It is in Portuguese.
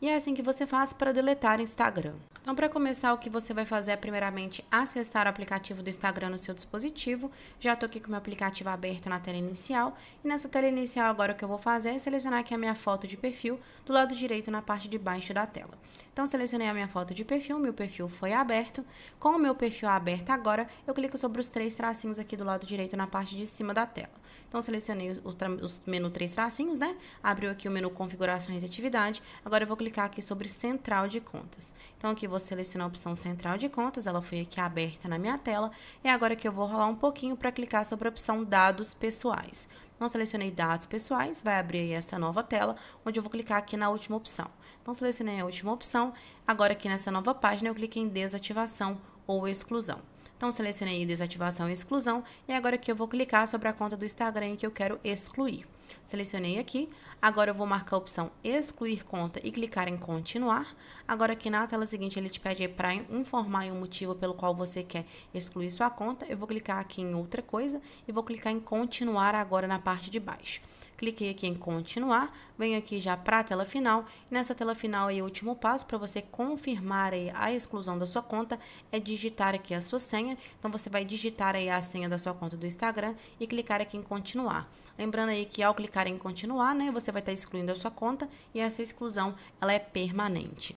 E é assim que você faz para deletar o Instagram. Então, para começar, o que você vai fazer é primeiramente acessar o aplicativo do Instagram no seu dispositivo. Já estou aqui com o meu aplicativo aberto na tela inicial. E nessa tela inicial, agora o que eu vou fazer é selecionar aqui a minha foto de perfil do lado direito na parte de baixo da tela. Então, selecionei a minha foto de perfil, meu perfil foi aberto. Com o meu perfil aberto agora, eu clico sobre os três tracinhos aqui do lado direito na parte de cima da tela. Então, selecionei os, os menu três tracinhos, né? Abriu aqui o menu configurações e atividade. Agora eu vou clicar clicar aqui sobre Central de Contas. Então, aqui vou selecionar a opção Central de Contas, ela foi aqui aberta na minha tela. E agora que eu vou rolar um pouquinho para clicar sobre a opção Dados Pessoais. Então, selecionei dados pessoais, vai abrir aí essa nova tela, onde eu vou clicar aqui na última opção. Então, selecionei a última opção, agora aqui nessa nova página eu clico em desativação ou exclusão. Então selecionei desativação e exclusão e agora aqui eu vou clicar sobre a conta do Instagram que eu quero excluir. Selecionei aqui, agora eu vou marcar a opção excluir conta e clicar em continuar. Agora aqui na tela seguinte ele te pede para informar o motivo pelo qual você quer excluir sua conta. Eu vou clicar aqui em outra coisa e vou clicar em continuar agora na parte de baixo. Cliquei aqui em continuar, venho aqui já para a tela final. E nessa tela final aí o último passo para você confirmar a exclusão da sua conta é digitar aqui a sua senha senha. Então você vai digitar aí a senha da sua conta do Instagram e clicar aqui em continuar. Lembrando aí que ao clicar em continuar, né, você vai estar excluindo a sua conta e essa exclusão ela é permanente.